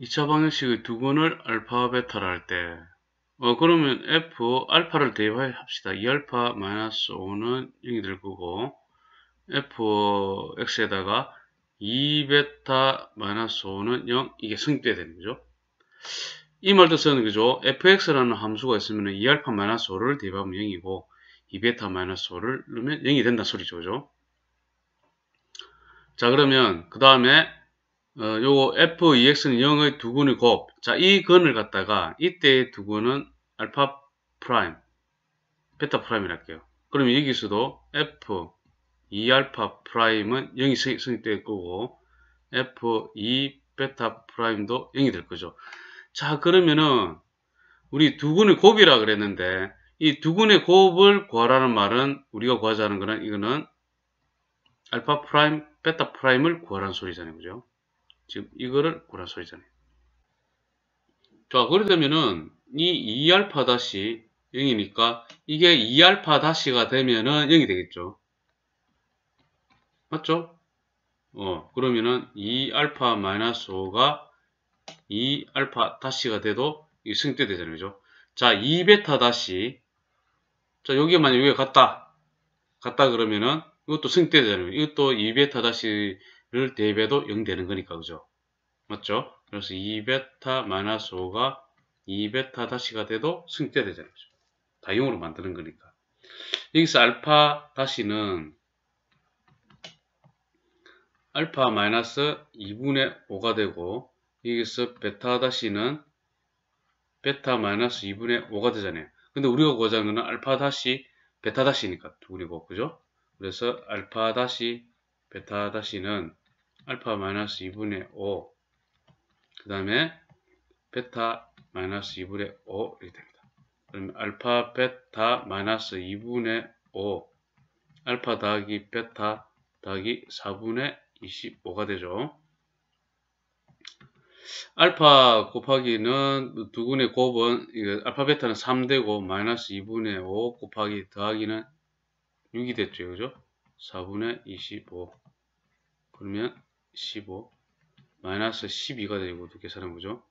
2차 방정식의 두 권을 알파 베타라 할 때, 어, 그러면 f 알파를 대입 합시다. 2알파 마이너스 5는 0이 될 거고, f x에다가 2베타 마이너스 5는 0, 이게 성립돼야 되는 거죠. 이말도 쓰는 거죠 fx라는 함수가 있으면 2알파 마이너스 5를 대입하면 0이고, 2베타 마이너스 5를 넣으면 0이 된다 소리죠. 그죠? 자, 그러면 그 다음에 어, 요거 f e x 는 0의 두 근의 곱. 자, 이 근을 갖다가 이때의 두 근은 알파 프라임, 베타 프라임이랄게요. 그러면 여기서도 f 2알파 e 프라임은 0이 성립될 거고 f 2 e 베타 프라임도 0이 될 거죠. 자, 그러면은 우리 두 근의 곱이라 그랬는데 이두 근의 곱을 구하라는 말은 우리가 구하자는 거는 이거는 알파 프라임, 베타 프라임을 구하라는 소리잖아요. 그죠? 즉 이거를 구라소이잖아요. 자그러려면은이 2알파 다시 0이니까 이게 2알파 다시가 되면은 0이 되겠죠. 맞죠? 어 그러면은 2알파 마이너스 5가 2알파 다시가 돼도 이 승대되잖아요. 그죠? 자 2베타 다시 자 여기에 만약 여기갔다갔다 그러면은 이것도 승대되잖아요. 이것도 2베타 다시 를대입배도0 되는 거니까 그죠? 맞죠? 그래서 2베타 마이너스 5가 2베타 다시가 돼도 승자 되잖아요. 다 0으로 만드는 거니까. 여기서 알파 다시는 알파 마이너스 2분의 5가 되고 여기서 베타 다시는 베타 마이너스 2분의 5가 되잖아요. 근데 우리가 구하자는 거는 알파 다시 베타 다시니까 두분이고 그죠? 그래서 알파 다시 베타 다시는 알파 마이너스 2분의 5, 그 다음에 베타 마이너스 2분의 5 이렇게 됩니다. 그러면 알파 베타 마이너스 2분의 5, 알파 더하기 베타 더하기 4분의 25가 되죠. 알파 곱하기는 두근의 곱은 알파 베타는 3되고 마이너스 2분의 5 곱하기 더하기는 6이 됐죠. 그죠? 4분의 25 그러면 15 마이너스 12가 되고 또 계산해보죠.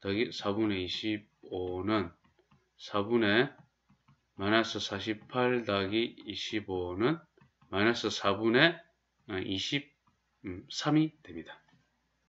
더하기 4분의 25는 4분의 마이너스 48 더하기 25는 마이너스 4분의 23이 됩니다.